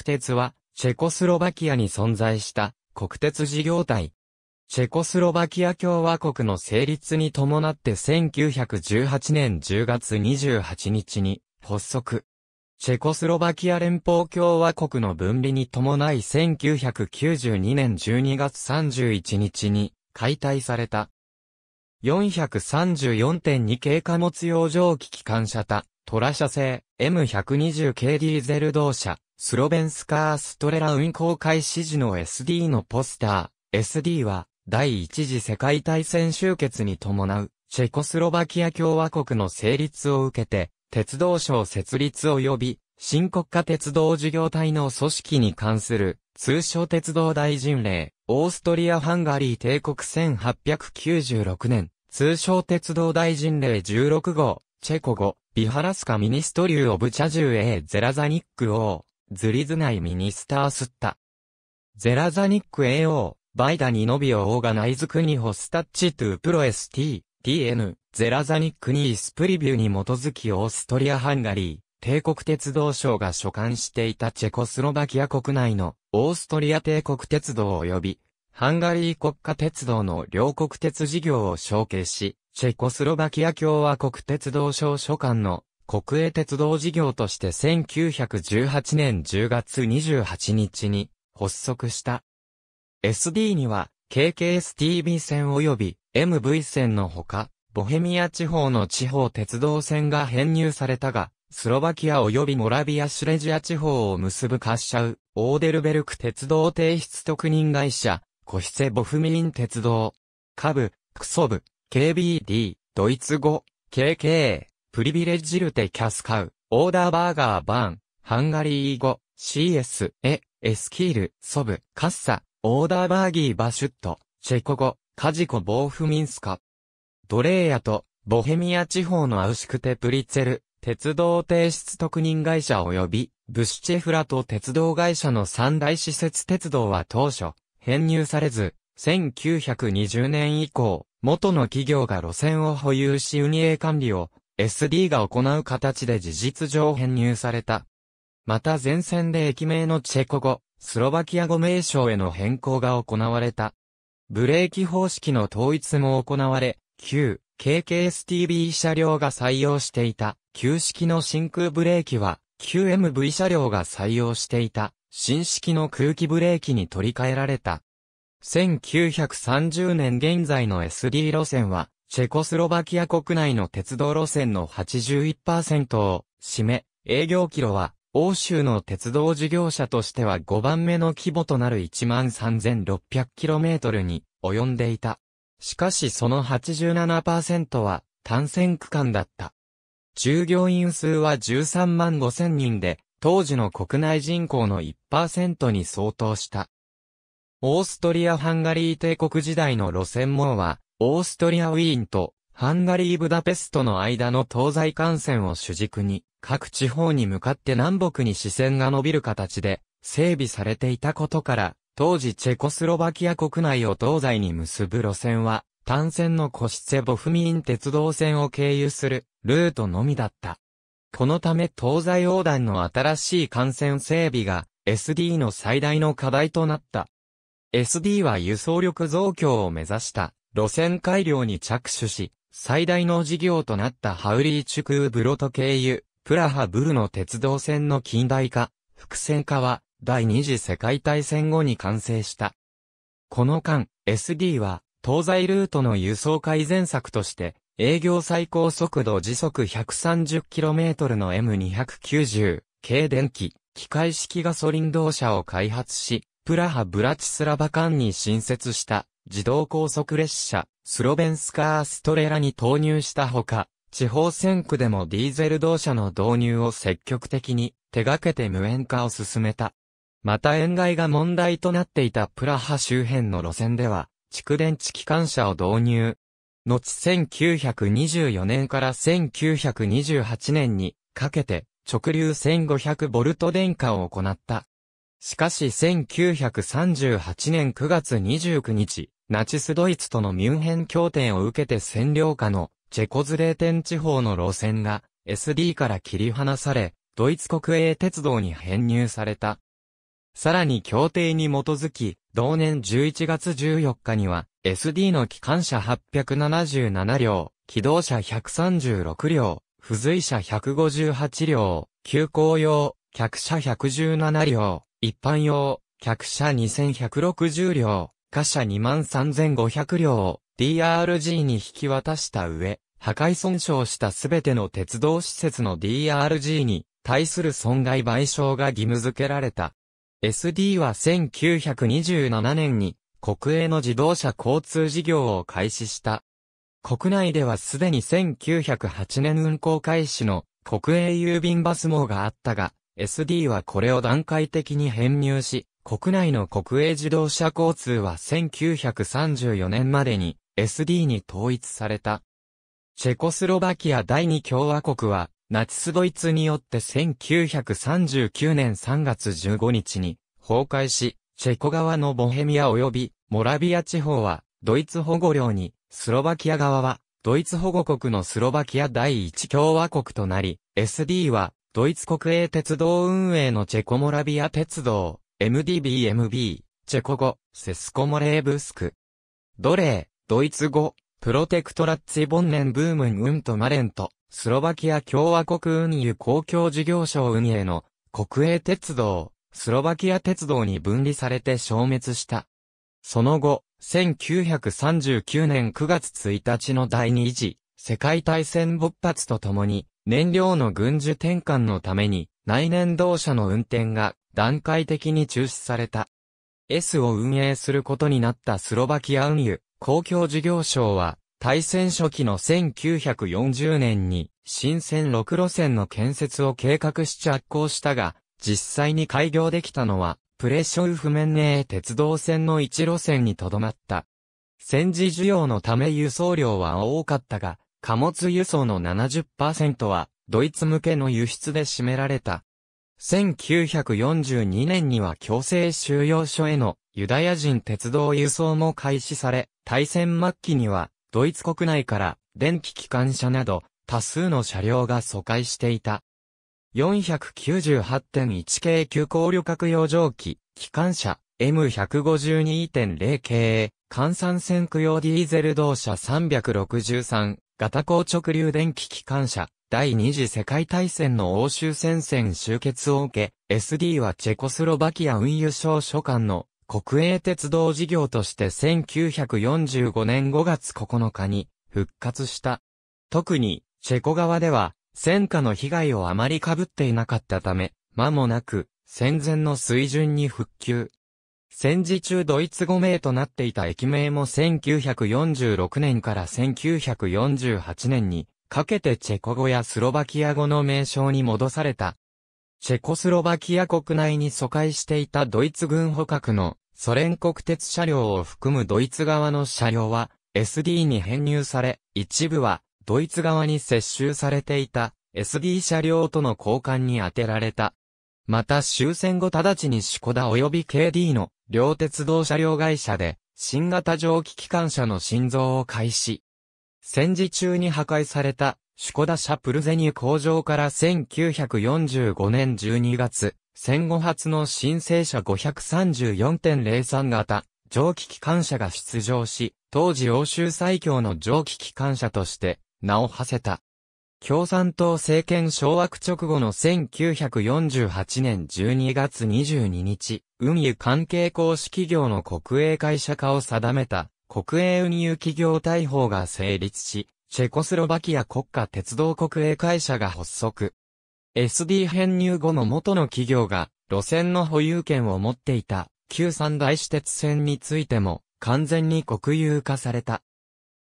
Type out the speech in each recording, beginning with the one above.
国鉄は、チェコスロバキアに存在した国鉄事業体。チェコスロバキア共和国の成立に伴って1918年10月28日に発足。チェコスロバキア連邦共和国の分離に伴い1992年12月31日に解体された。434.2系貨物用蒸気機関車タ、トラ車製 M120 系ディーゼル動車、スロベンスカーストレラ運行開始時の SD のポスター、SD は第一次世界大戦終結に伴うチェコスロバキア共和国の成立を受けて、鉄道省設立及び新国家鉄道事業体の組織に関する通称鉄道大臣令、オーストリア・ハンガリー帝国1896年、通称鉄道大臣令16号、チェコ語、ビハラスカミニストリュー・オブ・チャジュー・エー・ゼラザニック王。ズリズナイミニスタースッタ。ゼラザニック AO、バイダニノビオオーガナイズクニホスタッチトゥプロ ST、TN、ゼラザニックニースプリビューに基づきオーストリア・ハンガリー、帝国鉄道省が所管していたチェコスロバキア国内のオーストリア帝国鉄道及びハンガリー国家鉄道の両国鉄事業を承継し、チェコスロバキア共和国鉄道省所管の国営鉄道事業として1918年10月28日に発足した。SD には KKSTB 線及び MV 線のほか、ボヘミア地方の地方鉄道線が編入されたが、スロバキア及びモラビア・シュレジア地方を結ぶ滑車ウ、オーデルベルク鉄道提出特任会社、コヒセ・ボフミン鉄道、カブ、クソブ、KBD、ドイツ語、KK、プリビレッジルテキャスカウ、オーダーバーガーバーン、ハンガリー語、CS、エ、エスキール、ソブ、カッサ、オーダーバーギーバシュット、チェコ語、カジコ・ボーフミンスカ。ドレーヤと、ボヘミア地方のアウシクテ・プリツェル、鉄道提出特任会社及び、ブシュチェフラと鉄道会社の三大施設鉄道は当初、編入されず、1920年以降、元の企業が路線を保有し運営管理を SD が行う形で事実上編入された。また前線で駅名のチェコ語、スロバキア語名称への変更が行われた。ブレーキ方式の統一も行われ、旧 KKSTB 車両が採用していた旧式の真空ブレーキは、QMV 車両が採用していた新式の空気ブレーキに取り替えられた。1930年現在の SD 路線は、チェコスロバキア国内の鉄道路線の81%を占め、営業キロは欧州の鉄道事業者としては5番目の規模となる 13,600km に及んでいた。しかしその87%は単線区間だった。従業員数は13万5千人で、当時の国内人口の1%に相当した。オーストリア・ハンガリー帝国時代の路線網は、オーストリア・ウィーンとハンガリー・ブダペストの間の東西幹線を主軸に、各地方に向かって南北に視線が伸びる形で整備されていたことから、当時チェコスロバキア国内を東西に結ぶ路線は、単線のコシチェボフミン鉄道線を経由するルートのみだった。このため東西横断の新しい幹線整備が SD の最大の課題となった。SD は輸送力増強を目指した路線改良に着手し、最大の事業となったハウリーチュクーブロト経由、プラハブルの鉄道線の近代化、複線化は、第二次世界大戦後に完成した。この間、SD は、東西ルートの輸送改善策として、営業最高速度時速 130km の M290 軽電気、機械式ガソリン動車を開発し、プラハ・ブラチスラバ間に新設した。自動高速列車、スロベンスカーストレラに投入したほか、地方選区でもディーゼル動車の導入を積極的に手掛けて無縁化を進めた。また塩害が問題となっていたプラハ周辺の路線では、蓄電池機関車を導入。後1924年から1928年にかけて直流1 5 0 0ト電化を行った。しかし1938年9月29日、ナチスドイツとのミュンヘン協定を受けて占領下のチェコズレーテン地方の路線が SD から切り離され、ドイツ国営鉄道に編入された。さらに協定に基づき、同年11月14日には、SD の機関車877両、機動車136両、付随車158両、急行用、客車117両、一般用、客車2160両、貨車23,500両を DRG に引き渡した上、破壊損傷したすべての鉄道施設の DRG に対する損害賠償が義務付けられた。SD は1927年に国営の自動車交通事業を開始した。国内ではすでに1908年運行開始の国営郵便バス網があったが、SD はこれを段階的に編入し、国内の国営自動車交通は1934年までに SD に統一された。チェコスロバキア第二共和国は、ナチスドイツによって1939年3月15日に崩壊し、チェコ側のボヘミア及びモラビア地方はドイツ保護領に、スロバキア側はドイツ保護国のスロバキア第一共和国となり、SD はドイツ国営鉄道運営のチェコモラビア鉄道、MDBMB、チェコ語、セスコモレーブスク。ドレー、ドイツ語、プロテクトラッツィボンネンブームンウントマレント、スロバキア共和国運輸公共事業省運営の国営鉄道、スロバキア鉄道に分離されて消滅した。その後、1939年9月1日の第二次世界大戦勃発とともに、燃料の軍需転換のために、内燃動車の運転が段階的に中止された。S を運営することになったスロバキア運輸公共事業省は、大戦初期の1940年に、新線6路線の建設を計画し着工したが、実際に開業できたのは、プレショウフメンネー鉄道線の1路線にとどまった。戦時需要のため輸送量は多かったが、貨物輸送の70%は、ドイツ向けの輸出で占められた。1942年には強制収容所へのユダヤ人鉄道輸送も開始され、大戦末期にはドイツ国内から電気機関車など多数の車両が疎開していた。498.1系急行旅客用蒸気、機関車 M152.0 系、換算線区用ディーゼル動車363、ガタコ直流電気機関車、第二次世界大戦の欧州戦線終結を受け、SD はチェコスロバキア運輸省所管の国営鉄道事業として1945年5月9日に復活した。特に、チェコ側では、戦火の被害をあまり被っていなかったため、間もなく、戦前の水準に復旧。戦時中ドイツ語名となっていた駅名も1946年から1948年にかけてチェコ語やスロバキア語の名称に戻された。チェコスロバキア国内に疎開していたドイツ軍捕獲のソ連国鉄車両を含むドイツ側の車両は SD に編入され、一部はドイツ側に接収されていた SD 車両との交換に充てられた。また終戦後直ちにシコダ及び KD の両鉄道車両会社で、新型蒸気機関車の心臓を開始。戦時中に破壊された、シュコダャ・プルゼニュ工場から1945年12月、戦後初の申請者534.03型、蒸気機関車が出場し、当時欧州最強の蒸気機関車として、名を馳せた。共産党政権掌握直後の1948年12月22日、運輸関係公式企業の国営会社化を定めた国営運輸企業大法が成立し、チェコスロバキア国家鉄道国営会社が発足。SD 編入後の元の企業が路線の保有権を持っていた旧三大私鉄線についても完全に国有化された。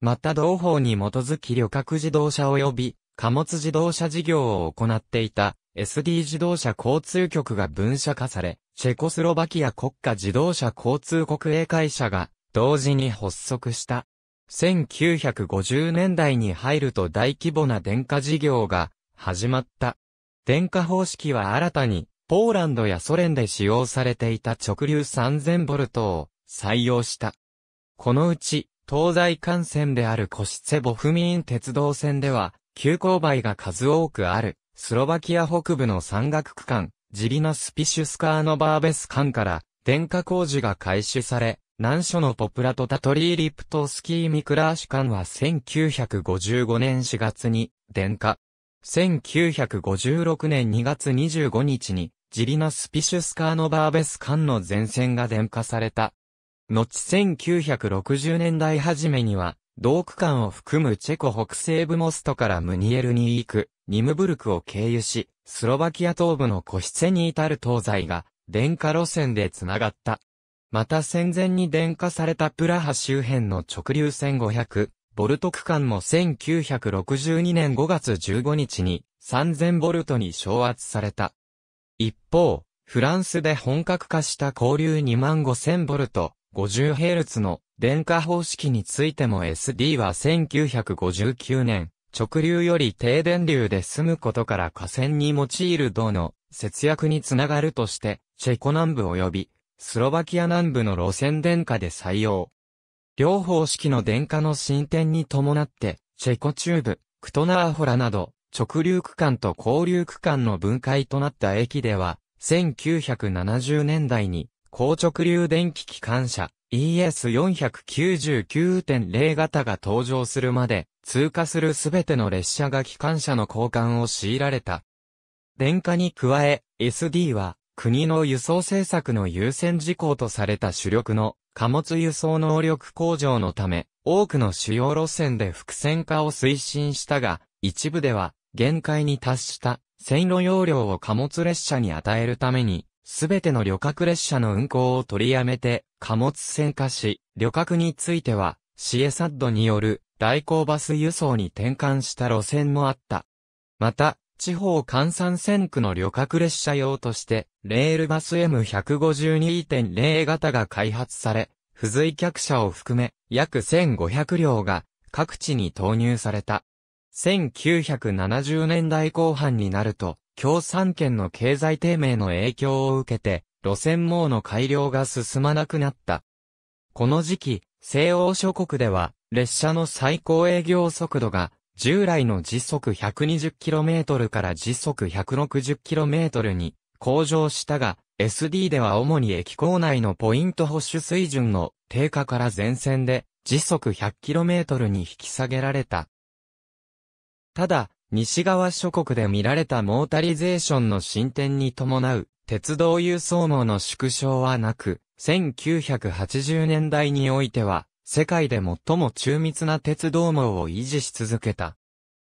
また同法に基づき旅客自動車及び貨物自動車事業を行っていた SD 自動車交通局が分社化され、チェコスロバキア国家自動車交通国営会社が同時に発足した。1950年代に入ると大規模な電化事業が始まった。電化方式は新たにポーランドやソ連で使用されていた直流3 0 0 0トを採用した。このうち東西幹線であるコシツェボフミーン鉄道線では急勾配が数多くある、スロバキア北部の山岳区間、ジリナスピシュスカーノバーベス間から、電化工事が開始され、難所のポプラト・タトリーリプトスキーミクラーシュ間は1955年4月に、電化。1956年2月25日に、ジリナスピシュスカーノバーベス間の前線が電化された。後1960年代初めには、同区間を含むチェコ北西部モストからムニエルに行く、ニムブルクを経由し、スロバキア東部のコシェに至る東西が、電化路線でつながった。また戦前に電化されたプラハ周辺の直流線500、ボルト区間も1962年5月15日に、3000ボルトに昇圧された。一方、フランスで本格化した交流2万5000ボルト、50ヘルツの電化方式についても SD は1959年、直流より低電流で済むことから河川に用いる銅の節約につながるとして、チェコ南部及びスロバキア南部の路線電化で採用。両方式の電化の進展に伴って、チェコ中部、クトナーホラなど、直流区間と交流区間の分解となった駅では、1970年代に、高直流電気機関車、ES499.0 型が登場するまで、通過するすべての列車が機関車の交換を強いられた。電化に加え、SD は、国の輸送政策の優先事項とされた主力の貨物輸送能力向上のため、多くの主要路線で複線化を推進したが、一部では限界に達した線路容量を貨物列車に与えるために、すべての旅客列車の運行を取りやめて、貨物船化し、旅客については、シエサッドによる代行バス輸送に転換した路線もあった。また、地方換算線区の旅客列車用として、レールバス M152.0 型が開発され、付随客車を含め、約1500両が各地に投入された。1970年代後半になると、共産圏の経済低迷の影響を受けて、路線網の改良が進まなくなった。この時期、西欧諸国では、列車の最高営業速度が、従来の時速 120km から時速 160km に向上したが、SD では主に駅構内のポイント保守水準の低下から前線で時速 100km に引き下げられた。ただ、西側諸国で見られたモータリゼーションの進展に伴う、鉄道輸送網の縮小はなく、1980年代においては、世界で最も中密な鉄道網を維持し続けた。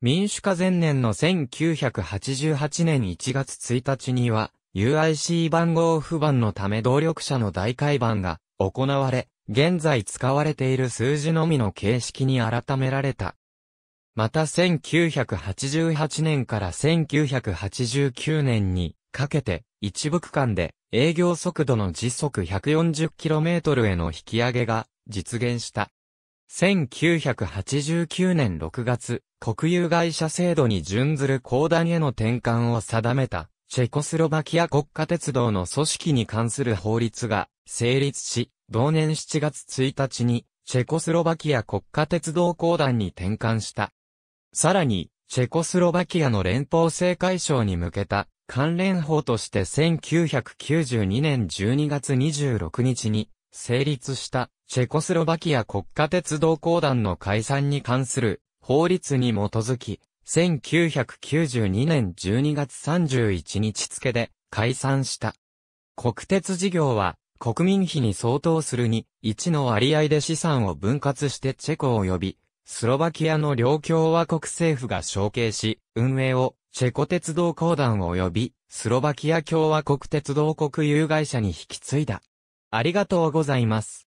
民主化前年の1988年1月1日には、UIC 番号不番のため動力車の大改版が行われ、現在使われている数字のみの形式に改められた。また1988年から1989年にかけて一部区間で営業速度の時速 140km への引き上げが実現した。1989年6月、国有会社制度に準ずる公団への転換を定めた、チェコスロバキア国家鉄道の組織に関する法律が成立し、同年7月1日に、チェコスロバキア国家鉄道公団に転換した。さらに、チェコスロバキアの連邦制解消に向けた関連法として1992年12月26日に成立したチェコスロバキア国家鉄道公団の解散に関する法律に基づき、1992年12月31日付で解散した。国鉄事業は国民費に相当するに1の割合で資産を分割してチェコ及びスロバキアの両共和国政府が承継し、運営を、チェコ鉄道公団及び、スロバキア共和国鉄道国有会社に引き継いだ。ありがとうございます。